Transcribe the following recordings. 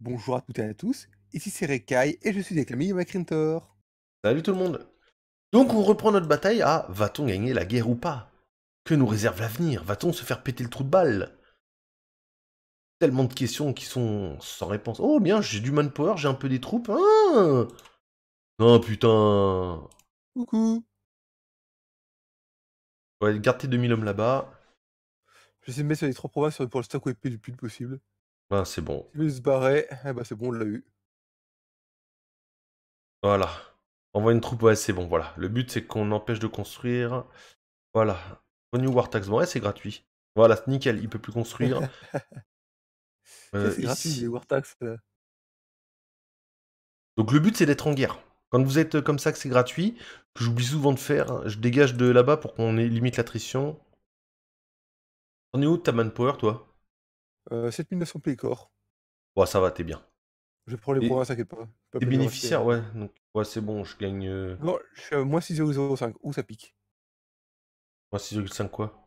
Bonjour à toutes et à tous, ici c'est Rekai et je suis avec l'ami Macrinter Salut tout le monde Donc on reprend notre bataille à va-t-on gagner la guerre ou pas Que nous réserve l'avenir Va-t-on se faire péter le trou de balle Tellement de questions qui sont sans réponse. Oh bien, j'ai du manpower, j'ai un peu des troupes. Ah putain Coucou Ouais, garde tes 2000 hommes là-bas. Je vais essayer de mettre sur les trois provinces pour le stock le plus possible. Ben, c'est bon. Il veut se barrer. Eh ben, c'est bon, on l'a eu. Voilà. Envoie une troupe, ouais, c'est bon, voilà. Le but, c'est qu'on empêche de construire. Voilà. Renew War Tax. Bon, ouais, c'est gratuit. Voilà, nickel, il peut plus construire. Euh, c'est gratuit, War euh. Donc, le but, c'est d'être en guerre. Quand vous êtes comme ça, que c'est gratuit, que j'oublie souvent de faire, je dégage de là-bas pour qu'on limite l'attrition. On est où ta manpower, toi 7900 euh, Pécor. Ouais, ça va, t'es bien. Je prends les points, ne t'inquiète pas. T'es bénéficiaire, ouais. Donc, ouais, c'est bon, je gagne. Euh, je suis à moins 6,05. Où ça pique Moins 6,5 quoi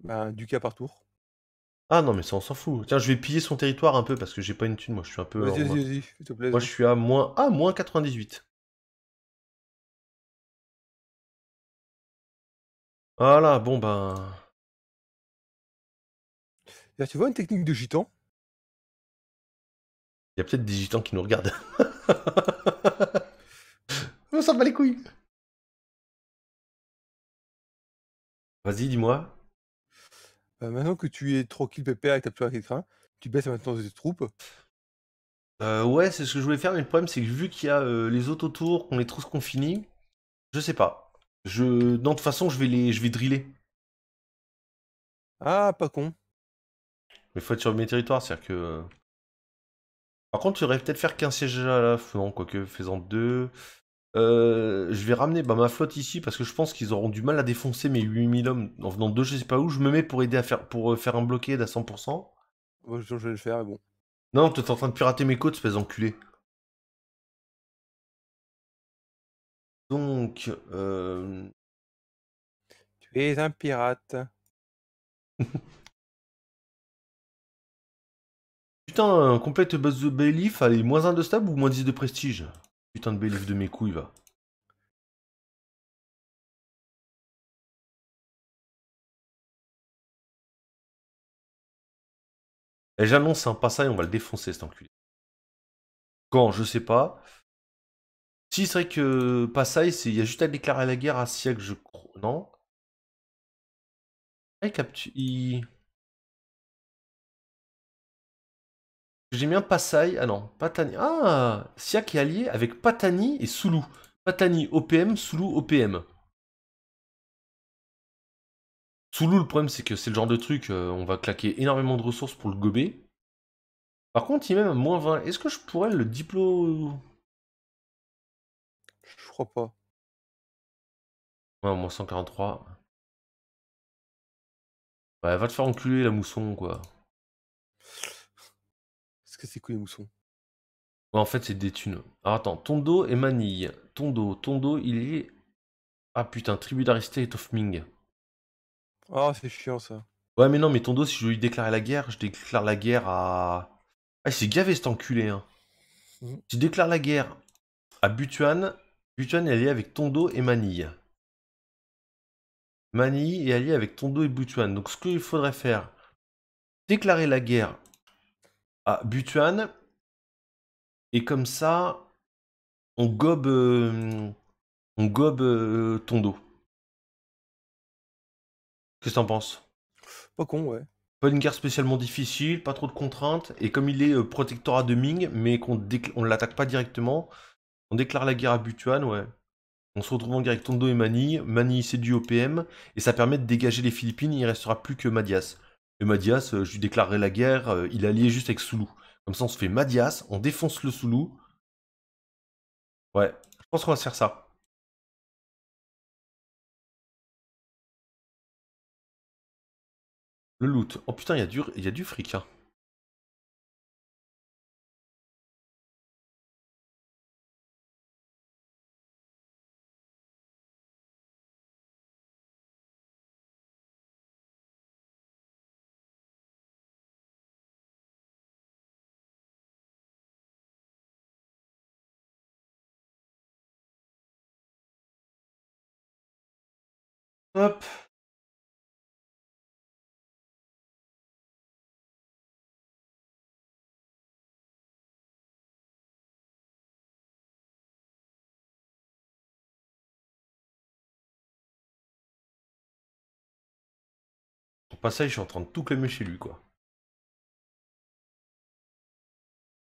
Bah du cas par tour. Ah non, mais ça, on s'en fout. Tiens, je vais piller son territoire un peu parce que j'ai pas une thune, moi. Je suis un peu. Vas-y, vas-y, s'il te plaît. Moi, je suis à moins. Ah, moins 98. Voilà, bon ben tu vois une technique de gitan Il y a peut-être des gitans qui nous regardent. On s'en bat les couilles. Vas-y, dis-moi. Euh, maintenant que tu es tranquille, pépère, et que t'as plus à tu baisses maintenant tes troupes. Euh, ouais, c'est ce que je voulais faire, mais le problème, c'est que vu qu'il y a euh, les autres autour, qu'on est qu'on confinés, je sais pas. Je... Non, de toute façon, je vais, les... je vais driller. Ah, pas con. Mais faut être sur mes territoires, c'est-à-dire que. Euh, par contre, tu aurais peut-être faire qu'un siège à la non, quoique faisant deux. Euh, je vais ramener bah, ma flotte ici parce que je pense qu'ils auront du mal à défoncer mes 8000 hommes en venant de je sais pas où. Je me mets pour aider à faire, pour euh, faire un bloqué à 100%. je vais le faire, bon. Non, tu es en train de pirater mes côtes, espèce d'enculé. Donc. Tu es un pirate. Putain, un complète buzz de Bailiff, allez, moins 1 de stable ou moins 10 de prestige Putain de Bailiff de mes couilles, va. Et eh, j'annonce un passage, on va le défoncer cet enculé. Quand, je sais pas. Si c'est vrai que Passaï, il y a juste à déclarer la guerre à siècle, je crois. Non eh, il capture. mis bien Passai. Ah non, Patani. Ah Siak est allié avec Patani et Soulou. Patani OPM, Soulou OPM. Soulou, le problème, c'est que c'est le genre de truc, euh, on va claquer énormément de ressources pour le gober. Par contre, il est même à moins 20. Est-ce que je pourrais le diplo... Je crois pas. Ouais, moins 143. Ouais, va te faire enculer, la mousson, quoi c'est quoi les moussons En fait, c'est des thunes. Alors, attends, Tondo et Manille. Tondo, Tondo, il est. Ah putain, tribu d'Aristée et Ming. Ah, c'est chiant ça. Ouais, mais non, mais Tondo, si je lui déclarer la guerre, je déclare la guerre à. Ah, c'est gavé cet enculé, hein. Je mhm. déclare la guerre à Butuan. Butuan est allié avec Tondo et Manille. Manille est allié avec Tondo et Butuan. Donc, ce qu'il faudrait faire, déclarer la guerre Butuan. Et comme ça, on gobe, euh, on gobe euh, Tondo Qu'est-ce que t'en penses Pas con, ouais. Pas une guerre spécialement difficile, pas trop de contraintes. Et comme il est euh, protectorat de Ming, mais qu'on ne l'attaque pas directement, on déclare la guerre à Butuan, ouais. On se retrouve en guerre avec Tondo et Mani. Mani, c'est du OPM. Et ça permet de dégager les Philippines. Il ne restera plus que Madias. Et Madias, euh, je lui déclarerai la guerre, euh, il est allié juste avec Soulou. Comme ça, on se fait Madias, on défonce le Soulou. Ouais, je pense qu'on va se faire ça. Le loot. Oh putain, il y, a du... y a du fric. Hein. Hop. Au passage, je suis en train de tout clamer chez lui, quoi.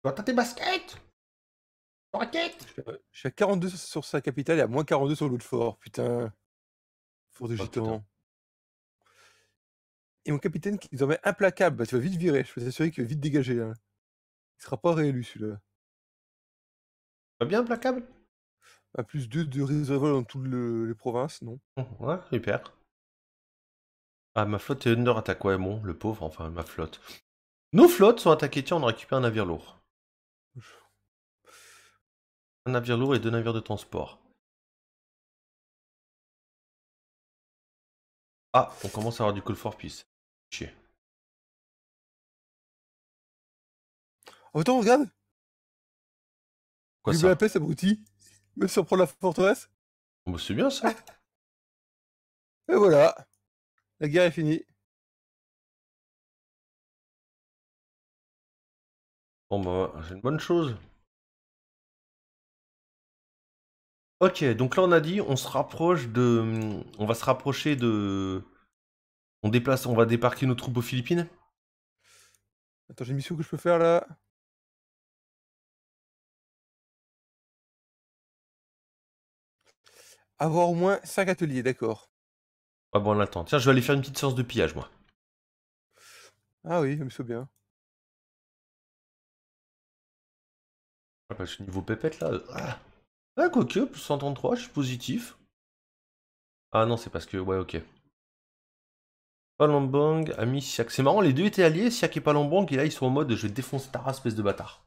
t'as tes baskets Je suis à 42 sur sa capitale et à moins 42 sur l'autre fort, putain. Oh, et mon capitaine qui est désormais implacable, bah, tu vas vite virer, je peux t'assurer qu'il va vite dégager. Il hein. Il sera pas réélu celui-là. Pas bien implacable À bah, plus de réservoir dans toutes les provinces, non mmh, Ouais, super. Ah, ma flotte est une heure ouais, bon, le pauvre, enfin, ma flotte. Nos flottes sont attaquées, tiens, on a récupéré un navire lourd. Un navire lourd et deux navires de transport. Ah, on commence à avoir du Call for Peace. Chier. Autant, regarde Quoi Lui ça la peste, abruti Même si on prend la forteresse oh, bah, C'est bien ça Et voilà La guerre est finie. Bon bah, c'est une bonne chose. Ok, donc là on a dit, on se rapproche de, on va se rapprocher de, on déplace, on va débarquer nos troupes aux Philippines. Attends, j'ai une mission que je peux faire là. Avoir au moins 5 ateliers, d'accord. Ah bon, on attend. Tiens, je vais aller faire une petite séance de pillage, moi. Ah oui, je me bien. Ah, bah, je suis niveau pépette là. Ah. Ah, quoique, plus 133, je suis positif. Ah non, c'est parce que... Ouais, ok. Palambang, ami Siak. C'est marrant, les deux étaient alliés, Siak et Palambang, et là, ils sont en mode « Je vais défoncer ta race, espèce de bâtard ».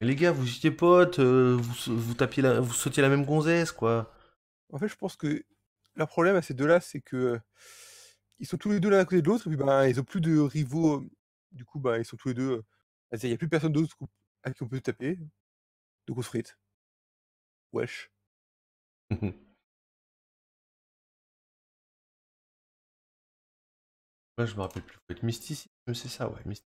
Les gars, vous étiez potes, euh, vous, vous, tapiez la, vous sautiez la même gonzesse, quoi. En fait, je pense que le problème à ces deux-là, c'est que ils sont tous les deux l'un à côté de l'autre, et puis ben, ils ont plus de rivaux. Euh, du coup, ben, ils sont tous les deux. Euh, il n'y a plus personne d'autre à qui on peut taper. Donc on frite wesh. Moi, mm-hmm. je me rappelle plus. Faut être mysticisme, c'est ça, ouais. Mysticisme.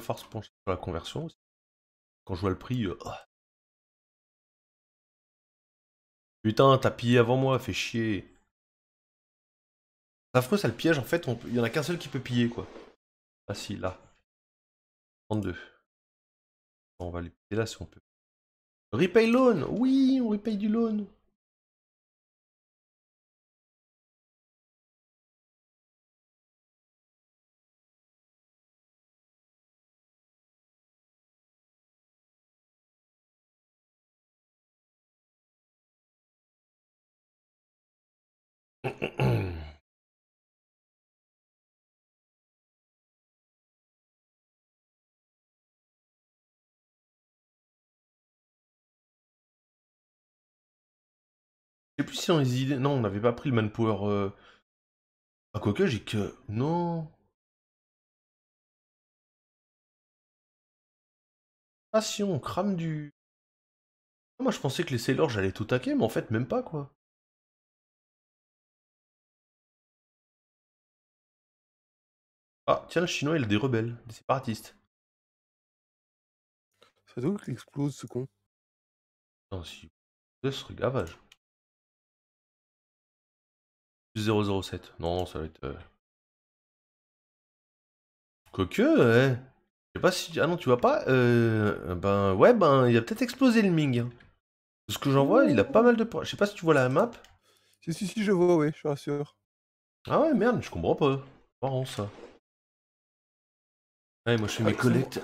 force pencher sur la conversion aussi. Quand je vois le prix, euh, oh. Putain, t'as pillé avant moi, fais chier. C'est affreux ça le piège en fait, il y en a qu'un seul qui peut piller quoi. Ah si, là. On va péter là si on peut. Repay loan Oui, on repaye du loan plus si on les idées. Non, on n'avait pas pris le manpower. à euh. ah, quoi que j'ai que. Non. Ah, si, on crame du. Ah, moi, je pensais que les Sailors, j'allais tout taquer, mais en fait, même pas, quoi. Ah, tiens, le chinois, il a des rebelles, des séparatistes. Ça doit explose, ce con. Non, si. ce gavage. 007. Non, ça va être. Euh... Quoique, ouais. Je sais pas si. Ah non, tu vois pas euh... Ben ouais, ben il a peut-être explosé le Ming. Hein. Ce que j'en vois, il a pas mal de points. Je sais pas si tu vois la map. Si, si, si, je vois, ouais, je suis rassure. Ah ouais, merde, je comprends pas. Marrant ça. Ouais, moi je fais mes collectes.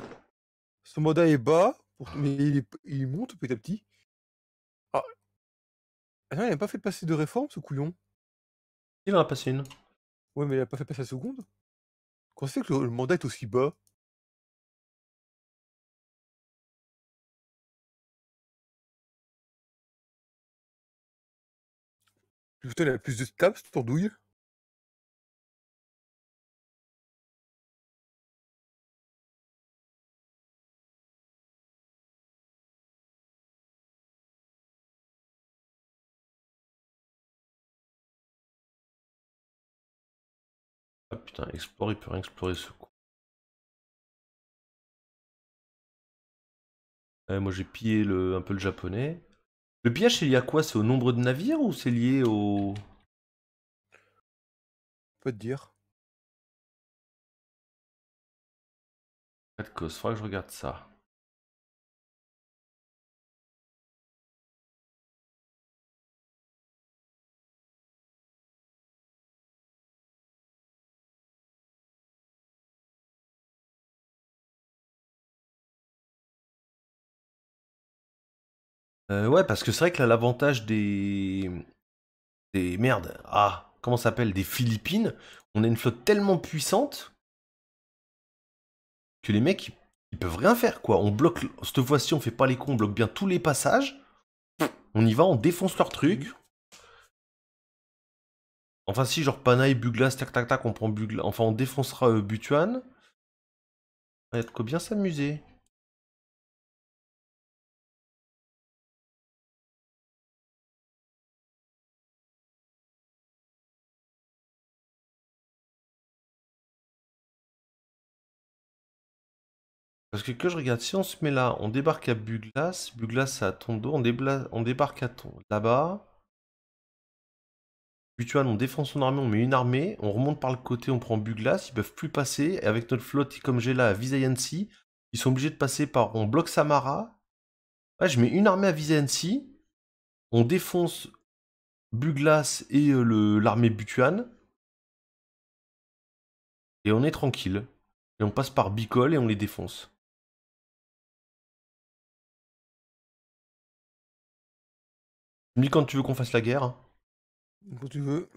Son moda est bas, mais il, il monte petit à petit. Ah. non, ah, il a pas fait passer de réforme, ce couillon. Il en a passé une. Ouais, mais il a pas fait passer la seconde. Quand c'est que le, mandat est aussi bas vous il a plus de stabs, cette douille explore, il peut rien explorer ce coup. moi j'ai pillé le, un peu le japonais. Le pillage c'est lié à quoi C'est au nombre de navires ou c'est lié au. Peut dire. Pas de que je regarde ça. Euh, ouais, parce que c'est vrai que là, l'avantage des. des. merde, ah, comment ça s'appelle Des Philippines, on a une flotte tellement puissante que les mecs, ils peuvent rien faire, quoi. On bloque, cette fois-ci, on fait pas les cons, on bloque bien tous les passages. On y va, on défonce leur truc. Mmh. Enfin, si, genre Panay, Buglas, tac tac tac, on prend Buglas. Enfin, on défoncera euh, Butuan. On va être bien s'amuser. Parce que que je regarde, si on se met là, on débarque à Buglas, Buglas à Tondo, on, on débarque à Tondo, là-bas. Butuan, on défonce son armée, on met une armée, on remonte par le côté, on prend Buglas, ils peuvent plus passer, et avec notre flotte comme j'ai là à Visayansi, ils sont obligés de passer par, on bloque Samara, je mets une armée à Visayansi, on défonce Buglas et euh, le l'armée Butuan, et on est tranquille, et on passe par Bicol et on les défonce. quand tu veux qu'on fasse la guerre. Quand tu veux.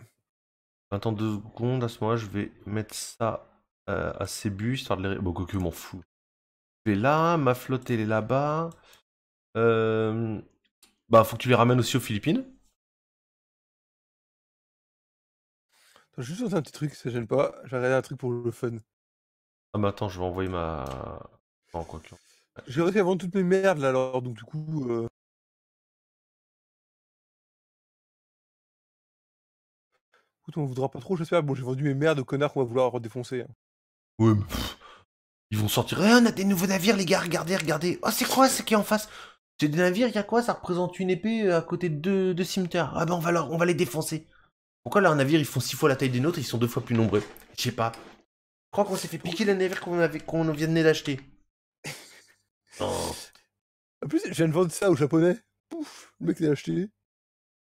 Attends secondes, à ce moment je vais mettre ça euh, à ses buts, histoire de les... Bon, que m'en fout Je là, ma flotte, elle là-bas. Euh... Bah, faut que tu les ramènes aussi aux Philippines. juste un petit truc, ça gêne pas. J'ai un truc pour le fun. Ah, mais attends, je vais envoyer ma... en quoi J'ai réussi à vendre toutes mes merdes, là, alors, donc du coup... Euh, Écoute, on voudra pas trop, j'espère. Bon, j'ai vendu mes merdes aux connards qu'on va vouloir redéfoncer. Hein. Ouais, mais ils vont sortir. Eh, on a des nouveaux navires, les gars, regardez, regardez. Oh, c'est quoi ce qui est en face C'est des navires, il y a quoi Ça représente une épée euh, à côté de deux, de cimetières. Ah ben, on va, on va les défoncer. Pourquoi leurs navires ils font six fois la taille des nôtres, ils sont deux fois plus nombreux Je sais pas. Je crois qu'on s'est fait piquer les navires qu'on qu'on venait d'acheter. Oh. En plus, je viens vendre ça aux japonais. Pouf, le mec l'a acheté.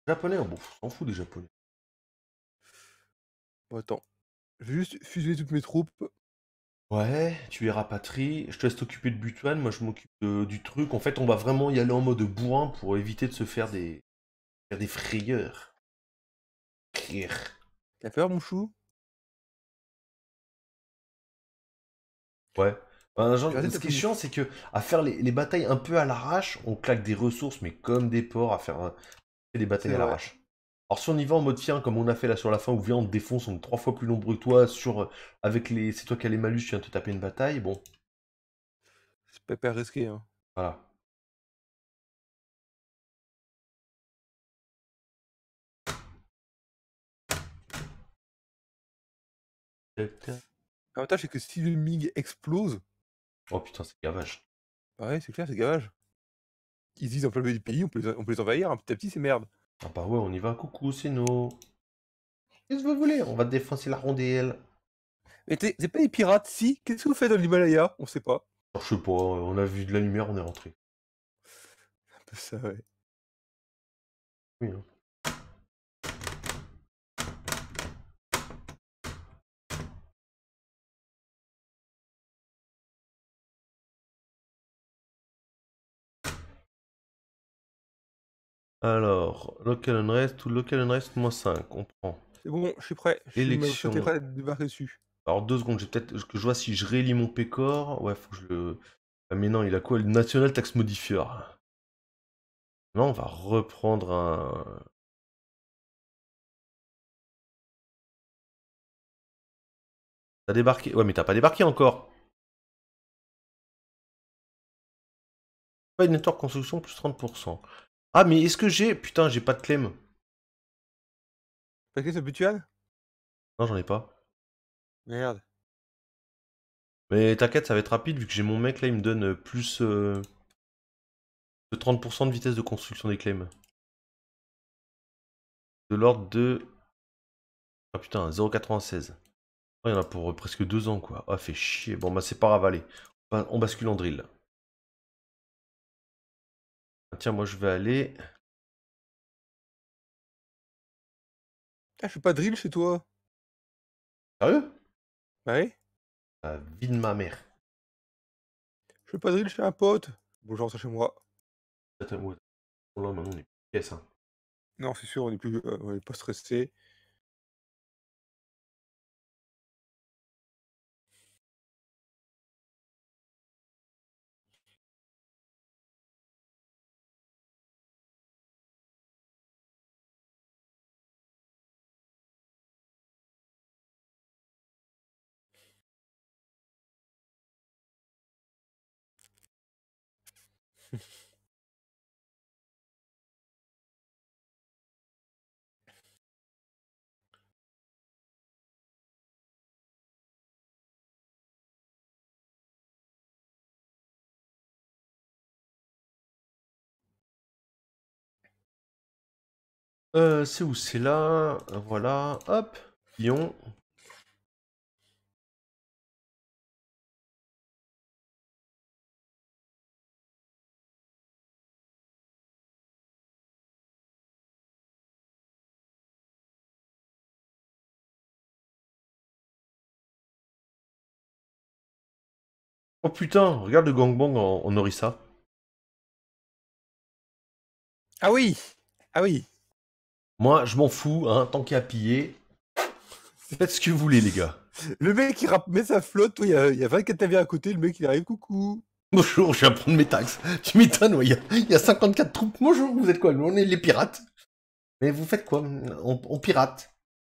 Japonais, oh, bon, on s'en fout des japonais attends. Je vais juste fuser toutes mes troupes. Ouais, tu es rapatries. Je te laisse t'occuper de Butuan. Moi, je m'occupe du truc. En fait, on va vraiment y aller en mode bourrin pour éviter de se faire des, faire des frayeurs. T'as peur, mon chou Ouais. Ben, ce qui est chiant, c'est que à faire les, batailles un peu à l'arrache, on claque des ressources, mais comme des porcs, à faire des batailles à l'arrache. Alors si on y va en mode tiens, comme on a fait là sur la fin, où vient défonce, on est trois fois plus nombreux que toi, sur, euh, avec les... C'est toi qui as les malus, tu viens te taper une bataille, bon. C'est pas, hyper risqué, hein. Voilà. L'avantage, c'est que si le MIG explose. Oh putain, c'est gavage. Ouais, c'est clair, c'est gavage. Ils disent en plein le pays, on peut les, envahir, un hein, petit à petit, c'est merde. Ah bah ouais, on y va. Coucou, c'est nous. Qu'est-ce que vous voulez On va défoncer la rondelle. Mais t'es pas des pirates, si Qu'est-ce que vous faites dans l'Himalaya On sait pas. Oh, je sais pas, on a vu de la lumière, on est rentré. Un peu ça, ouais. Oui, hein. Alors, local unrest ou local unrest moins 5, on prend. C'est bon, je suis prêt. Je suis prêt à débarquer dessus. Alors deux secondes, j'ai peut-être que je vois si je réélis mon pécor. Ouais, faut que je le. Ah, mais non, il a quoi le National Tax Modifier. Non, on va reprendre un. T'as débarqué. Ouais, mais t'as pas débarqué encore. Pas une network construction plus 30%. Ah, mais est-ce que j'ai. Putain, j'ai pas de clem. T'as que tu Butuan Non, j'en ai pas. Merde. Mais t'inquiète, ça va être rapide vu que j'ai mon mec là, il me donne euh, plus euh, de 30% de vitesse de construction des claims. De l'ordre de. Ah putain, 0,96. Il y en a pour euh, presque deux ans quoi. Ah, fait chier. Bon, bah c'est pas ravalé. On bascule en drill. Tiens, moi je vais aller. Ah, je fais pas de drill chez toi. Sérieux? Bah ouais. La vie de ma mère. Je fais pas de drill chez un pote. Bonjour, ça chez moi. maintenant on est pièce, hein. Non, c'est sûr, on est plus, euh, on est pas stressé. Euh, c'est où C'est là. Euh, voilà. Hop. Pion. Oh putain, regarde le gangbang en, en Ah oui Ah oui moi, je m'en fous, hein, tant qu'il y a pillé. Faites ce que vous voulez, les gars. Le mec, il met sa flotte, il y, a, y a 24 avions à côté, le mec, il arrive, coucou. Bonjour, je viens prendre mes taxes. Tu m'étonnes, il, y, a 54 troupes. Bonjour, vous êtes quoi Nous, on est les pirates. Mais vous faites quoi on, pirate.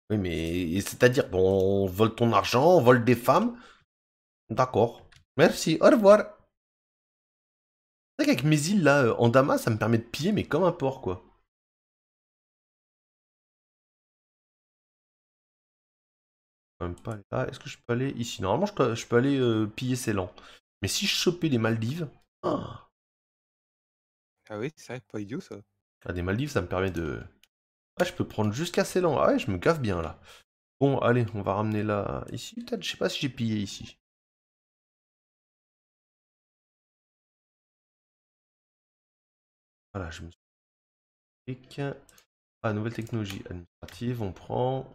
Oui, mais c'est-à-dire, bon, on vole ton argent, on vole des femmes. D'accord. Merci, au revoir. C'est vrai qu'avec mes îles, là, euh, en damas, ça me permet de piller, mais comme un porc, quoi. Ah, est-ce que je peux aller ici Normalement, je peux, je peux aller euh, piller ces Ceylan. Mais si je chopais les Maldives... Ah, ah oui, c'est vrai, pas idiot ça. Ah, des Maldives, ça me permet de... Ah, je peux prendre jusqu'à Ceylan. Ah ouais, je me gaffe bien là. Bon, allez, on va ramener là... Ici, peut-être, je sais pas si j'ai pillé ici. Voilà, je me suis... Ah, nouvelle technologie administrative, on prend,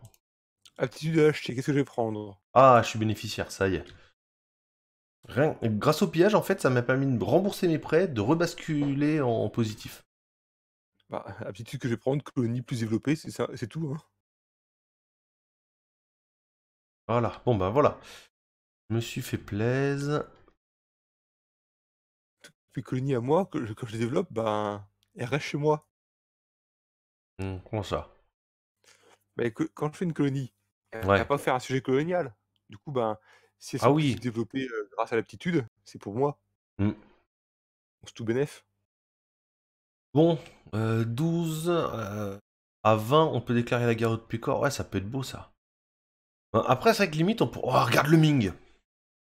aptitude à acheter, qu'est-ce que je vais prendre Ah, je suis bénéficiaire, ça y est. Rien... Grâce au pillage, en fait, ça m'a permis de rembourser mes prêts, de rebasculer en, positif. Bah, aptitude que je vais prendre, colonie plus développée, c'est, tout. Hein. Voilà, bon bah voilà. Je me suis fait plaise. fait colonie à moi, que quand je développe, ben, bah, elle reste chez moi. Hum, comment ça bah, Quand je fais une colonie, ne ouais. pas faire un sujet colonial. Du coup, ben, si elle ah oui. se développer grâce à l'aptitude, c'est pour moi. Mmh. On C'est tout bénéf. Bon, euh, 12 à 20, on peut déclarer la guerre de Pécor. Ouais, ça peut être beau ça. Ben, après, c'est vrai limite, on peut... Oh, regarde le Ming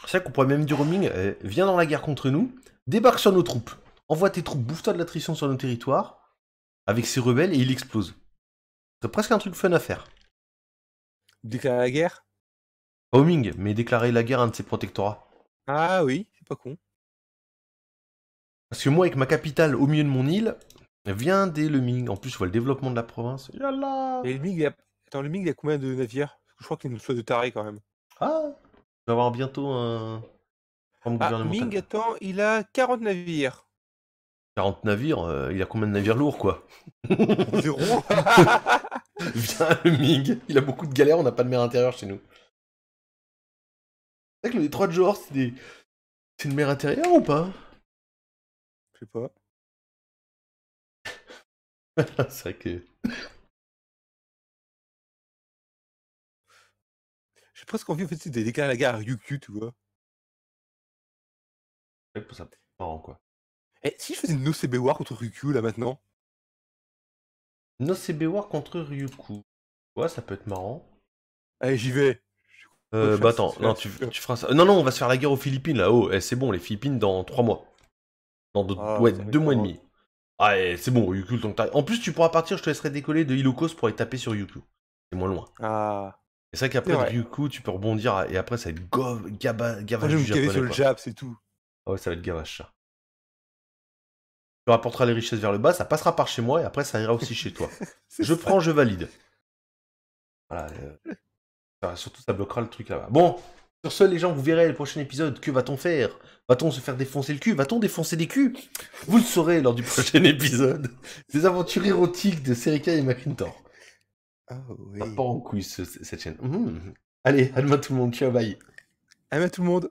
C'est vrai qu'on pourrait même dire au Ming, «Eh, viens dans la guerre contre nous, débarque sur nos troupes, envoie tes troupes, bouffe-toi de l'attrition sur nos territoires, avec ses rebelles, et il explose. C'est presque un truc fun à faire. Déclarer la guerre Homing, mais déclarer la guerre à un de ses protectorats. Ah oui, c'est pas con. Parce que moi, avec ma capitale au milieu de mon île, vient dès le Ming. En plus, je vois le développement de la province. Et le Ming, il a... Attends, le Ming, il y a combien de navires Je crois qu'il nous soit de taré quand même. Ah Il va avoir bientôt un. Ah, Ming, attends, il a 40 navires. 40 navires, euh, il a combien de navires lourds, quoi Zéro Viens, le Ming, Il a beaucoup de galères, on n'a pas de mer intérieure chez nous. C'est vrai que le détroit de Johor, c'est des... C'est une mer intérieure ou pas Je sais pas. c'est vrai que... J'ai presque envie en fait, de à la gare à Ryukyu, tu vois. C'est pour ça, marrant quoi. Et eh, si je faisais une OCB War contre Ryukyu là maintenant Beowar contre Ryuku. Ouais, ça peut être marrant. Allez, j'y vais. Euh, bah attends, non, tu, tu, feras ça. Non, non, on va se faire la guerre aux Philippines là. haut oh, eh, c'est bon, les Philippines dans 3 mois. Dans deux, ah, mois et demi. Ah, eh, c'est bon, Ryuku, temps que En plus, tu pourras partir, je te laisserai décoller de Ilocos pour aller taper sur Ryuku. C'est moins loin. Ah. c'est vrai qu'après Ryuku, tu peux rebondir et après, ça va être gov... gavage. sur le Jap, c'est tout. Ah ouais, ça va être gavage tu rapporteras les richesses vers le bas, ça passera par chez moi et après ça ira aussi chez toi. je prends, je valide. Voilà. Euh, surtout, ça bloquera le truc là-bas. Bon, sur ce, les gens, vous verrez le prochain épisode. Que va-t-on faire Va-t-on se faire défoncer le cul Va-t-on défoncer des culs Vous le saurez lors du prochain épisode des aventures érotiques de Serica et Macintor. Ah oui. en cette chaîne. Mmh. Allez, à demain tout le monde. Ciao, bye. À tout le monde.